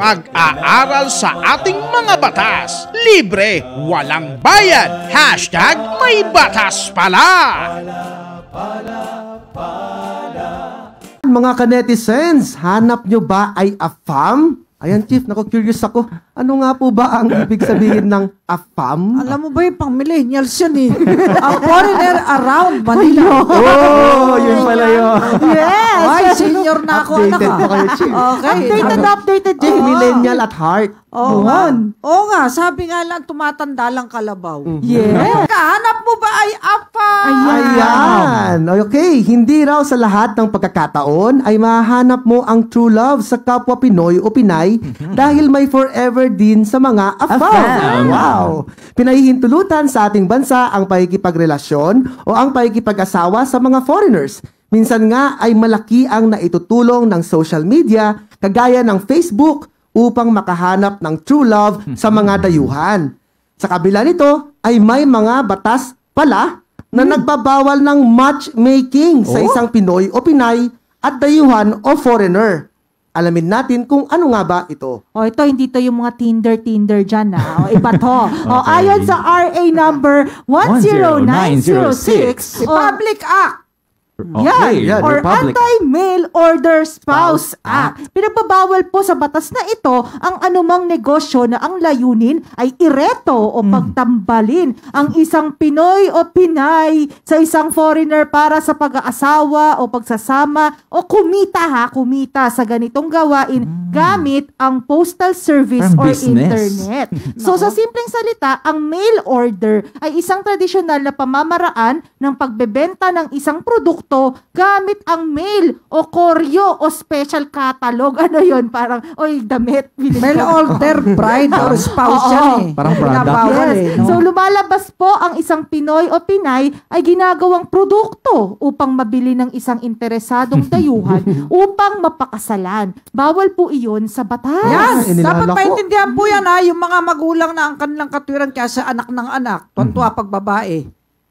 Pag-aaral sa ating mga batas. Libre, walang bayad. Hashtag may batas pala. Mga kanetizens, hanap nyo ba ay afam? Ayan, Chief, nako-curious ako. Ano nga po ba ang ibig sabihin ng AFAM? Alam mo ba yung pang millennials yun eh. A foreigner around Manila. oh, yun pala yun. yes! Senior na ako, anak. Updated po kayo, Chin. Okay. Updated, ano? updated, Jay. Oh. Millennial at heart. Oo oh, nga. nga, sabi nga lang, tumatanda lang kalabaw. Mm-hmm. Yeah. Kahanap mo ba ay apa? Ayan. Ayan. Okay, hindi raw sa lahat ng pagkakataon ay mahanap mo ang true love sa kapwa Pinoy o Pinay mm-hmm. dahil may forever din sa mga apa. Wow. Pinahihintulutan sa ating bansa ang pakikipagrelasyon o ang pakikipag-asawa sa mga foreigners Minsan nga ay malaki ang naitutulong ng social media kagaya ng Facebook upang makahanap ng true love sa mga dayuhan. Sa kabila nito ay may mga batas pala na hmm. nagbabawal ng matchmaking oh? sa isang Pinoy o Pinay at dayuhan o foreigner. Alamin natin kung ano nga ba ito. Oh, ito hindi to yung mga Tinder Tinder diyan na. Ah. Oh, iba to. Oh, okay. Oh, ayon sa RA number 10906, 10906 Public Act Okay, yan, yan, or Republic. anti mail Order Spouse, Spouse Act. Act. Pinagbabawal po sa batas na ito ang anumang negosyo na ang layunin ay ireto o mm. pagtambalin ang isang Pinoy o Pinay sa isang foreigner para sa pag-aasawa o pagsasama o kumita ha, kumita sa ganitong gawain mm. gamit ang postal service Parang or business. internet. so sa simpleng salita, ang mail order ay isang tradisyonal na pamamaraan ng pagbebenta ng isang produkto produkto gamit ang mail o koryo o special catalog. Ano yon Parang, oy, damit. Mail order, bride or spouse yan eh. Parang product. Yes. Eh, no? So lumalabas po ang isang Pinoy o Pinay ay ginagawang produkto upang mabili ng isang interesadong dayuhan upang mapakasalan. Bawal po iyon sa batas. Yes, yes. dapat maintindihan po yan ha, yung mga magulang na ang kanilang katwiran kaya sa anak ng anak, tuwan mm. pag babae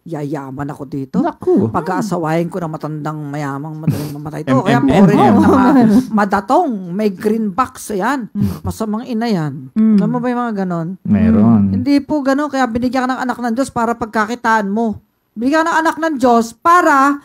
yayaman ako dito. Naku. Pag-aasawahin ko ng matandang mayamang madaling mamatay to. Kaya foreigner na ma- madatong, may green box, yan. Hmm. Masamang ina yan. Mm. Alam mo ba yung mga ganon? Meron. Mm. Hindi po ganon. Kaya binigyan ka ng anak ng Diyos para pagkakitaan mo. Binigyan ka ng anak ng Diyos para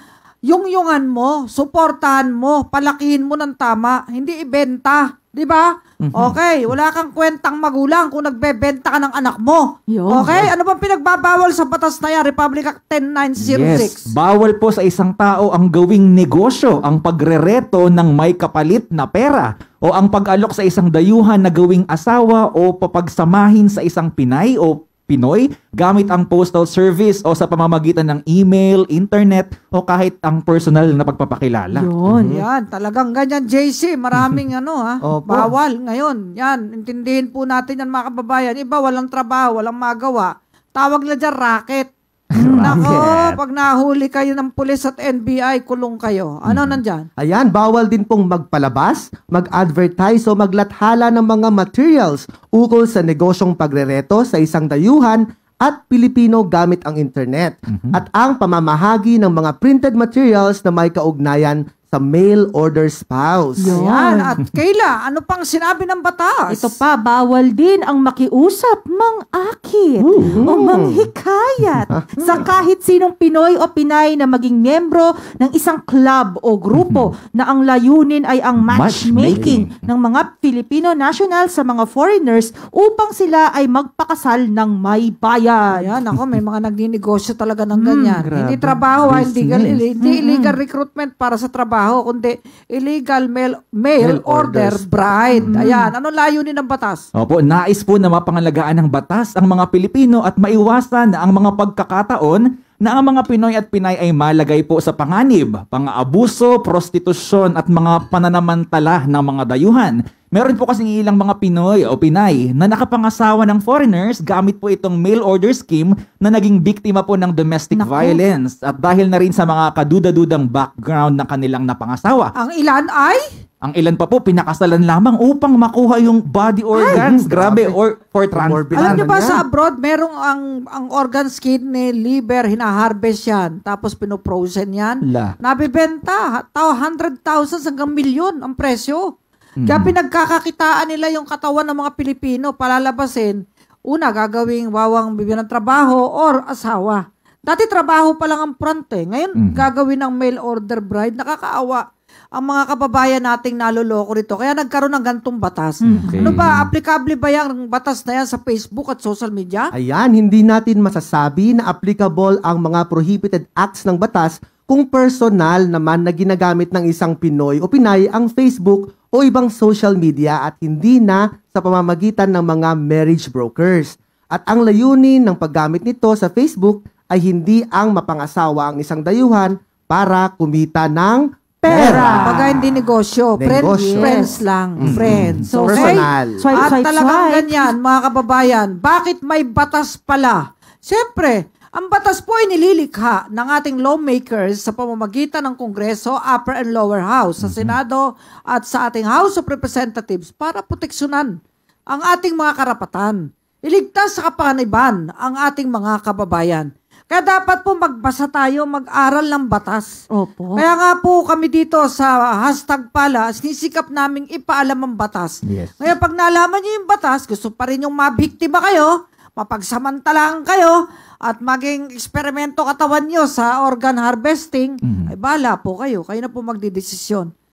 yung-yungan mo, suportahan mo, palakihin mo ng tama, hindi ibenta. Di ba? Mm-hmm. Okay, wala kang kwentang magulang kung nagbebenta ka ng anak mo. Yo. Okay? Ano bang pinagbabawal sa batas na yan? Republic Act 10906. Yes, bawal po sa isang tao ang gawing negosyo, ang pagrereto ng may kapalit na pera o ang pag-alok sa isang dayuhan na gawing asawa o papagsamahin sa isang Pinay o Pinoy gamit ang postal service o sa pamamagitan ng email, internet o kahit ang personal na pagpapakilala. Yun, mm-hmm. yan. Talagang ganyan, JC. Maraming mhm. ano ha. Opo. Bawal ngayon. Yan, intindihin po natin yan mga kababayan. Iba walang trabaho, walang magawa. Tawag na dyan racket. Nako, pag nahuli kayo ng pulis at NBI, kulong kayo. Ano hmm. nandyan? Ayan, bawal din pong magpalabas, mag-advertise o maglathala ng mga materials ukol sa negosyong pagrereto sa isang dayuhan at Pilipino gamit ang internet mm-hmm. at ang pamamahagi ng mga printed materials na may kaugnayan sa male order spouse. Yan. At Kayla, ano pang sinabi ng batas? Ito pa, bawal din ang makiusap, mang-akit o manghikayat sa kahit sinong Pinoy o Pinay na maging miyembro ng isang club o grupo na ang layunin ay ang matchmaking ng mga Filipino national sa mga foreigners upang sila ay magpakasal ng may bayad. Yan, ako, may mga nagninegosyo talaga ng ganyan. Hmm, hindi trabaho, ah, hindi, gal- hindi illegal recruitment para sa trabaho trabaho, kundi illegal mail, mail, order bride. Mm. Ayan, ano layunin ng batas? Opo, nais po na mapangalagaan ng batas ang mga Pilipino at maiwasan na ang mga pagkakataon na ang mga Pinoy at Pinay ay malagay po sa panganib, pang-aabuso, prostitusyon at mga pananamantala ng mga dayuhan. Meron po kasing ilang mga Pinoy o Pinay na nakapangasawa ng foreigners gamit po itong mail order scheme na naging biktima po ng domestic Naku. violence at dahil na rin sa mga kaduda-dudang background ng kanilang napangasawa. Ang ilan ay ang ilan pa po, pinakasalan lamang upang makuha yung body organs. Ay, grabe, grabe. Or, for transplant. Alam niyo ba, sa abroad, merong ang, ang organs, kidney, liver, hinaharvest yan. Tapos pinoprosen yan. La. Nabibenta, 100,000 hanggang milyon ang presyo. Mm. Kaya pinagkakakitaan nila yung katawan ng mga Pilipino, palalabasin, una gagawing wawang bibigyan ng trabaho or asawa. Dati trabaho pa lang ang front eh. Ngayon, mm. gagawin ng mail order bride, nakakaawa ang mga kababayan nating naloloko rito. Kaya nagkaroon ng gantong batas. Mm. Ano okay. Ano ba, applicable ba yung batas na yan sa Facebook at social media? Ayan, hindi natin masasabi na applicable ang mga prohibited acts ng batas kung personal naman na ginagamit ng isang Pinoy o Pinay ang Facebook o ibang social media at hindi na sa pamamagitan ng mga marriage brokers. At ang layunin ng paggamit nito sa Facebook ay hindi ang mapangasawa ang isang dayuhan para kumita ng Pera. Pagka hindi negosyo. Friends, Negosyo. friends lang. Friends. So, Okay? Personal. Swipe, At talagang swipe. ganyan, mga kababayan, bakit may batas pala? Siyempre, ang batas po ay nililikha ng ating lawmakers sa pamamagitan ng Kongreso, Upper and Lower House, sa mm-hmm. Senado at sa ating House of Representatives para proteksyonan ang ating mga karapatan. Iligtas sa kapanganiban ang ating mga kababayan. Kaya dapat po magbasa tayo, mag-aral ng batas. Opo. Kaya nga po kami dito sa hashtag pala, sinisikap naming ipaalam ang batas. Yes. Kaya pag nalaman niyo yung batas, gusto pa rin yung mabiktima kayo, mapagsamantalaan kayo, at maging eksperimento katawan niyo sa organ harvesting, mm-hmm. ay bala po kayo. Kayo na po magdidesisyon.